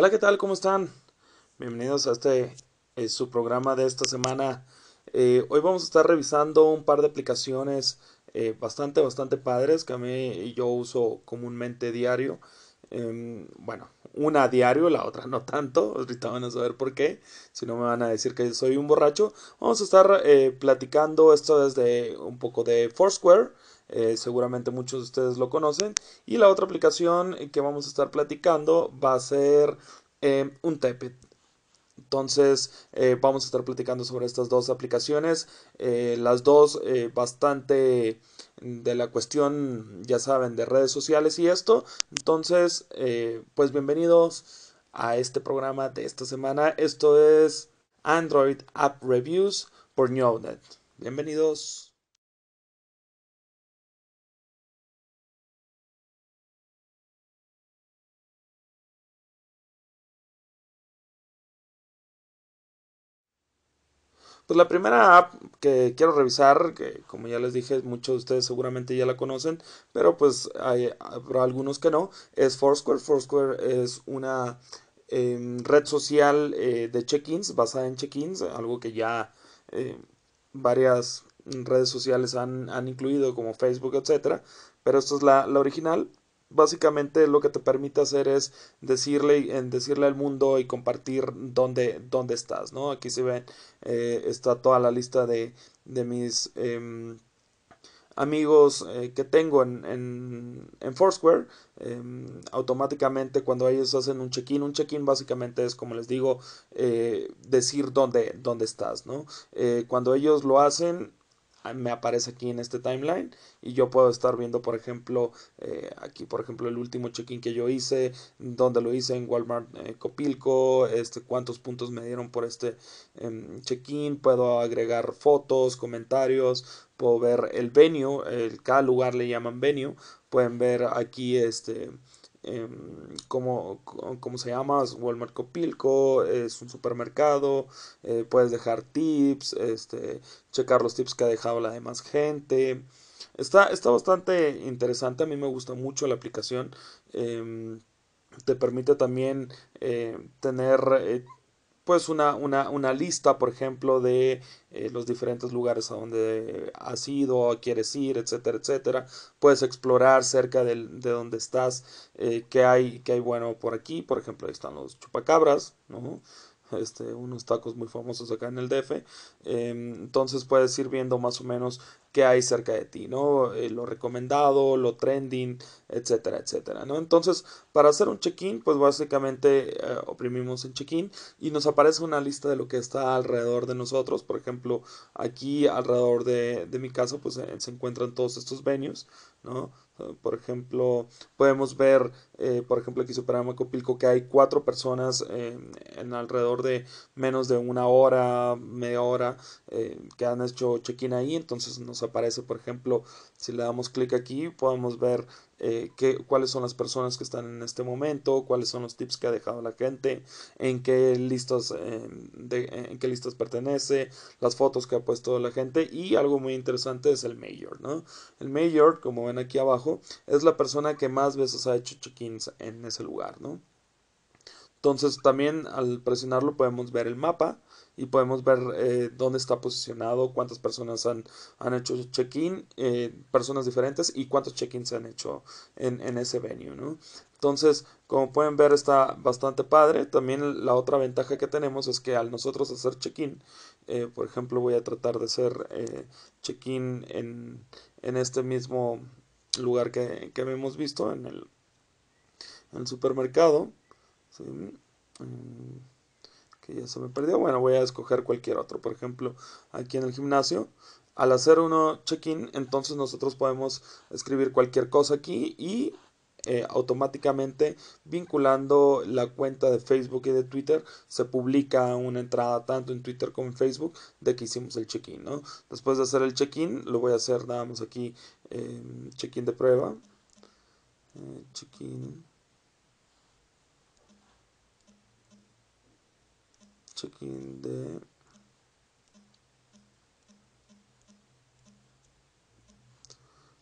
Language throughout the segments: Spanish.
Hola, ¿qué tal? ¿Cómo están? Bienvenidos a este eh, su programa de esta semana. Eh, hoy vamos a estar revisando un par de aplicaciones eh, bastante, bastante padres que a mí yo uso comúnmente diario. Em, bueno, una diario, la otra no tanto. Ahorita van a saber por qué. Si no me van a decir que soy un borracho. Vamos a estar platicando esto desde un poco de Foursquare. Eh, seguramente muchos de ustedes lo conocen. Y la otra aplicación que vamos a estar platicando va a ser eh, un Tepid. Entonces eh, vamos a estar platicando sobre estas dos aplicaciones, las dos bastante de la cuestión, ya saben, de redes sociales y esto. Entonces, pues bienvenidos a este programa de esta semana. Esto es Android App Reviews por Newnet. Bienvenidos. Pues la primera app que quiero revisar, que como ya les dije, muchos de ustedes seguramente ya la conocen, pero pues hay, algunos que no, es Foursquare. Foursquare es una em, red social eh, de check-ins, basada en check-ins, algo que ya eh, varias redes sociales han, incluido como Facebook, etcétera, pero esto es la, la original básicamente lo que te permite hacer es decirle, en decirle al mundo y compartir dónde, dónde estás, ¿no? Aquí se ven, eh, está toda la lista de, mis em, amigos eh, que tengo en, en, Foursquare. Em, automáticamente cuando ellos hacen un check-in, un check-in básicamente es, como les digo, eh, decir dónde, dónde estás, ¿no? cuando ellos lo hacen, me aparece aquí en este timeline y yo puedo estar viendo por ejemplo eh, aquí por ejemplo el último check-in que yo hice donde lo hice en Walmart eh, Copilco este cuántos puntos me dieron por este em, check-in puedo agregar fotos comentarios puedo ver el venue el, cada lugar le llaman venue pueden ver aquí este Em, como, se llama, Walmart Copilco, es un supermercado, eh, puedes dejar tips, este, checar los tips que ha dejado la demás gente. Está, está bastante interesante, a mí me gusta mucho la aplicación. Em, te permite también eh, tener eh, pues una, una, lista, por ejemplo, de eh, los diferentes lugares a donde has ido, quieres ir, etcétera, etcétera. Puedes explorar cerca de, de donde estás, eh, qué, hay, qué hay bueno por aquí. Por ejemplo, ahí están los chupacabras, Este, unos tacos muy famosos acá en el DF. Em, entonces puedes ir viendo más o menos hay cerca de ti, ¿no? Eh, lo recomendado, lo trending, etcétera, etcétera, ¿no? Entonces, para hacer un check-in, pues básicamente eh, oprimimos en check-in y nos aparece una lista de lo que está alrededor de nosotros. Por ejemplo, aquí alrededor de, mi casa, pues se encuentran todos estos venues, ¿no? Por ejemplo, podemos ver, eh, por ejemplo, aquí Superama Copilco, que hay cuatro personas em, en alrededor de menos de una hora, media hora, eh, que han hecho check-in ahí. Entonces nos aparece, por ejemplo, si le damos clic aquí, podemos ver eh, qué, cuáles son las personas que están en este momento, cuáles son los tips que ha dejado la gente, en qué listas, en qué listas pertenece, las fotos que ha puesto la gente y algo muy interesante es el mayor, ¿no? El mayor, como ven aquí abajo, es la persona que más veces ha hecho check-ins en ese lugar, ¿no? Entonces también al presionarlo podemos ver el mapa y podemos ver eh, dónde está posicionado, cuántas personas han, han hecho check-in, eh, personas diferentes y cuántos check-ins han hecho en, ese venue, ¿no? Entonces, como pueden ver, está bastante padre. También la otra ventaja que tenemos es que al nosotros hacer check-in, eh, por ejemplo, voy a tratar de hacer check-in en, este mismo lugar que, que hemos visto, en el, el supermercado. Mm ya se me perdió. Bueno, voy a escoger cualquier otro. Por ejemplo, aquí en el gimnasio, al hacer uno check-in, entonces nosotros podemos escribir cualquier cosa aquí y eh, automáticamente vinculando la cuenta de Facebook y de Twitter se publica una entrada tanto en Twitter como en Facebook de que hicimos el check-in, ¿no? Después de hacer el check-in, lo voy a hacer damos aquí eh, check-in de prueba, eh, check-in check-in de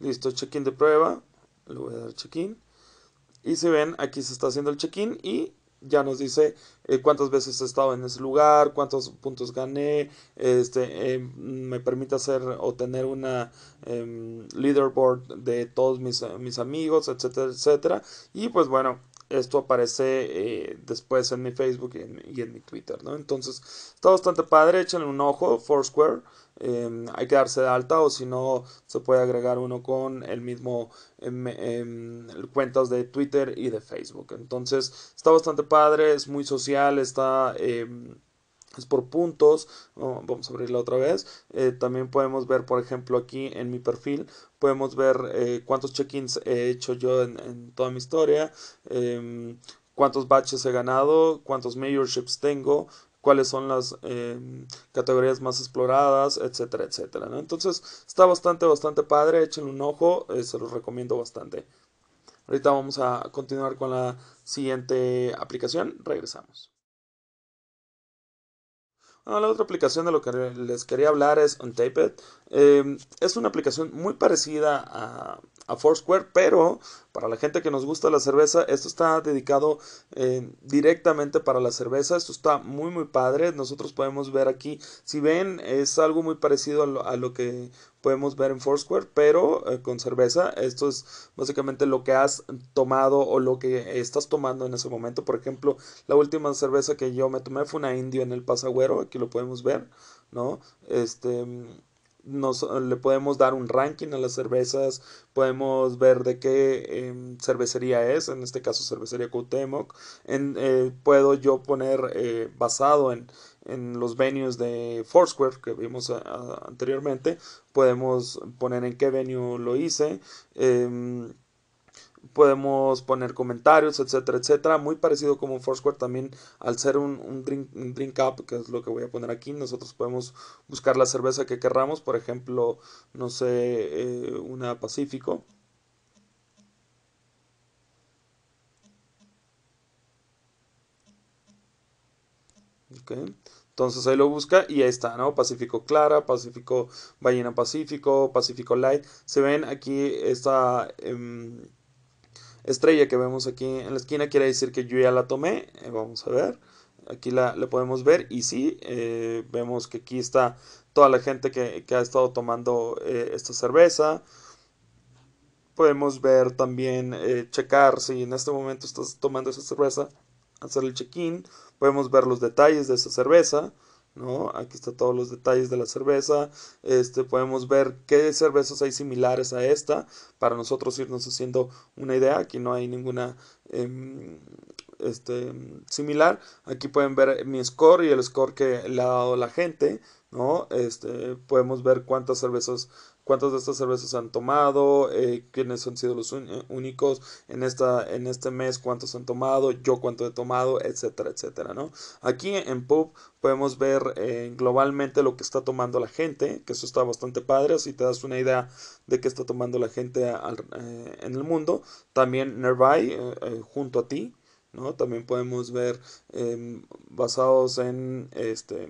listo check-in de prueba le voy a dar check-in y se ven aquí se está haciendo el check-in y ya nos dice eh, cuántas veces he estado en ese lugar, cuántos puntos gané, este, em, me permite hacer o tener una em, leaderboard de todos mis, mis amigos, etcétera, etcétera. Y pues bueno, esto aparece eh, después en mi Facebook y en, mi Twitter, ¿no? Entonces, está bastante padre, échenle un ojo, Foursquare, em, hay que darse de alta o si no, se puede agregar uno con el mismo em, em, cuentas de Twitter y de Facebook. Entonces, está bastante padre, es muy social, está es por puntos. vamos a abrirla otra vez. Eh, también podemos ver, por ejemplo, aquí en mi perfil, podemos ver eh, cuántos check-ins he hecho yo en, toda mi historia, em, cuántos batches he ganado, cuántos mayorships tengo, cuáles son las em, categorías más exploradas, etcétera, etcétera. Entonces está bastante, bastante padre, échenle un ojo, eh, se los recomiendo bastante. Ahorita vamos a continuar con la siguiente aplicación, regresamos. Ah, la otra aplicación de lo que les quería hablar es Untaped. Em, es una aplicación muy parecida a, a Foursquare, pero para la gente que nos gusta la cerveza, esto está dedicado eh, directamente para la cerveza. Esto está muy muy padre. Nosotros podemos ver aquí, si ven, es algo muy parecido a lo, que podemos ver en Foursquare, pero eh, con cerveza. Esto es básicamente lo que has tomado o lo que estás tomando en ese momento. Por ejemplo, la última cerveza que yo me tomé fue una indio en el pasagüero. Aquí lo podemos ver, ¿no? Este nos, le podemos dar un ranking a las cervezas, podemos ver de qué em, cervecería es, en este caso cervecería Cuauhtémoc, en, eh, puedo yo poner eh, basado en, en, los venues de Foursquare que vimos anteriormente, podemos poner en qué venue lo hice, em, podemos poner comentarios, etcétera, etcétera. Muy parecido como Foursquare también al ser un, drink, up, que es lo que voy a poner aquí, nosotros podemos buscar la cerveza que querramos, por ejemplo, no sé, eh, una Pacífico. Okay. Entonces ahí lo busca y ahí está, ¿no? Pacífico Clara, Pacífico Ballena Pacífico, Pacífico Light. Se ven aquí esta... Em, estrella que vemos aquí en la esquina quiere decir que yo ya la tomé. Eh, vamos a ver. Aquí la, podemos ver y sí, eh, vemos que aquí está toda la gente que, ha estado tomando eh, esta cerveza. Podemos ver también, checar si en este momento estás tomando esa cerveza, hacer el check-in. Podemos ver los detalles de esa cerveza. Aquí está todos los detalles de la cerveza. Este, podemos ver qué cervezas hay similares a esta para nosotros irnos haciendo una idea. Aquí no hay ninguna em, este, similar. Aquí pueden ver mi score y el score que le ha dado la gente. ¿no? Este, podemos ver cuántas cervezas cuántas de estas cervezas han tomado, eh, quiénes han sido los eh, únicos en, esta, en este mes, cuántos han tomado, yo cuánto he tomado, etcétera, etcétera, ¿no? Aquí en Pub podemos ver eh, globalmente lo que está tomando la gente, que eso está bastante padre, así te das una idea de qué está tomando la gente en el mundo. También Nearby, junto a ti, ¿no? También podemos ver em, basados en este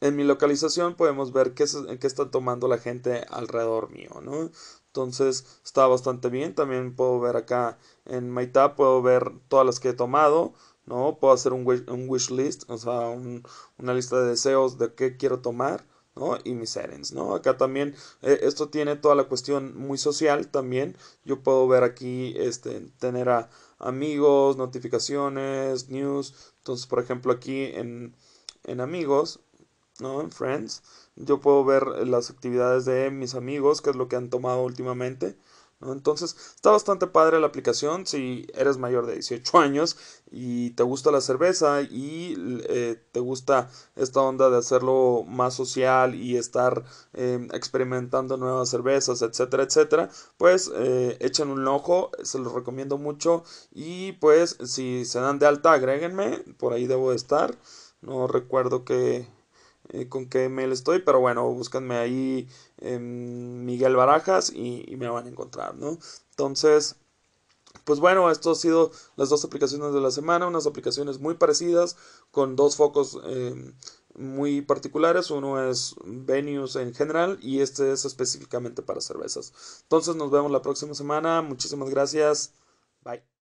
en mi localización podemos ver qué, está tomando la gente alrededor mío, ¿no? Entonces está bastante bien. También puedo ver acá en MyTab, puedo ver todas las que he tomado, ¿no? Puedo hacer un wish, un wish list, o sea, una lista de deseos de qué quiero tomar. ¿no? Y mis settings, ¿no? Acá también eh, esto tiene toda la cuestión muy social también. Yo puedo ver aquí, este, tener a amigos, notificaciones, news. Entonces, por ejemplo, aquí en, en amigos, ¿no? En Friends. Yo puedo ver eh, las actividades de mis amigos, que es lo que han tomado últimamente. Entonces, está bastante padre la aplicación si eres mayor de 18 años y te gusta la cerveza y eh, te gusta esta onda de hacerlo más social y estar em, experimentando nuevas cervezas, etcétera, etcétera. Pues eh, echen un ojo, se los recomiendo mucho. Y pues, si se dan de alta, agréguenme, por ahí debo estar. No recuerdo que eh, con qué mail estoy, pero bueno, búscanme ahí en Miguel Barajas y, me van a encontrar, ¿no? Entonces, pues bueno, esto ha sido las dos aplicaciones de la semana, unas aplicaciones muy parecidas, con dos focos em, muy particulares, uno es venues en general y este es específicamente para cervezas. Entonces nos vemos la próxima semana, muchísimas gracias, bye.